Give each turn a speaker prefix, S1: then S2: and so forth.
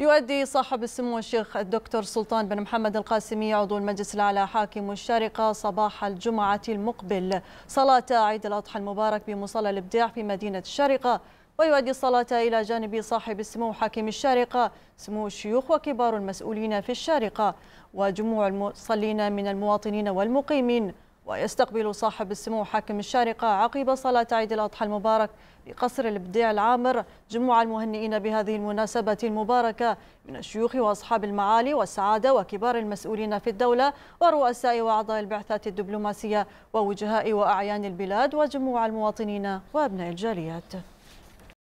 S1: يؤدي صاحب السمو الشيخ الدكتور سلطان بن محمد القاسمي عضو المجلس الأعلى حاكم الشارقة صباح الجمعة المقبل صلاة عيد الأضحى المبارك بمصلى الإبداع في مدينة الشارقة ويؤدي الصلاة إلى جانب صاحب السمو حاكم الشارقة سمو الشيوخ وكبار المسؤولين في الشارقة وجموع المصلين من المواطنين والمقيمين ويستقبل صاحب السمو حاكم الشارقة عقب صلاة عيد الأضحى المبارك بقصر البديع العامر جموع المهنئين بهذه المناسبة المباركة من الشيوخ وأصحاب المعالي والسعادة وكبار المسؤولين في الدولة ورؤساء وأعضاء البعثات الدبلوماسية ووجهاء وأعيان البلاد وجموع المواطنين وأبناء الجاليات